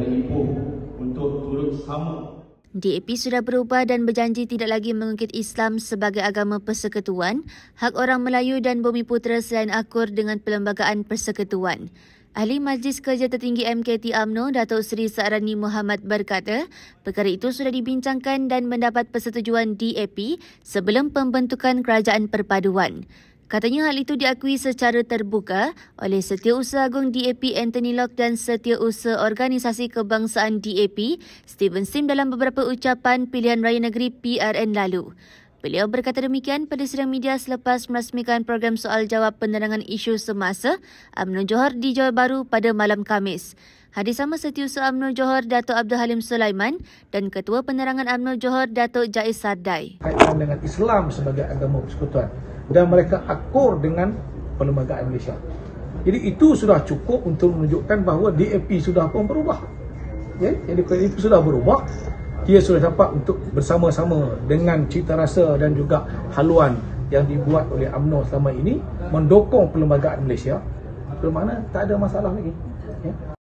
dari Ipoh untuk turut sama. DAP sudah berubah dan berjanji tidak lagi mengungkit Islam sebagai agama persekutuan, hak orang Melayu dan bumi putera selain akur dengan Perlembagaan Persekutuan. Ahli Majlis Kerja Tertinggi MKT AMNO, Datuk Seri Sa'rani Muhammad berkata, perkara itu sudah dibincangkan dan mendapat persetujuan DAP sebelum pembentukan Kerajaan Perpaduan. Katanya hal itu diakui secara terbuka oleh Setiausaha Agung DAP Anthony Locke dan Setiausaha Organisasi Kebangsaan DAP Stephen Sim dalam beberapa ucapan pilihan raya negeri PRN lalu. Beliau berkata demikian pada sidang media selepas merasmikan program soal jawab penerangan isu semasa UMNO Johor di Johor Baru pada malam Kamis. Hadir sama Setiausaha UMNO Johor Dato' Abdul Halim Sulaiman dan Ketua Penerangan UMNO Johor Dato' Jais Sardai. Kaitan dengan Islam sebagai agama persekutuan dan mereka akur dengan perlembagaan Malaysia. Jadi itu sudah cukup untuk menunjukkan bahawa DAP sudah pun berubah. Ya, jadi kalau itu sudah berubah, dia sudah dapat untuk bersama-sama dengan cita rasa dan juga haluan yang dibuat oleh UMNO selama ini mendukung perlembagaan Malaysia bermakna tak ada masalah lagi ya?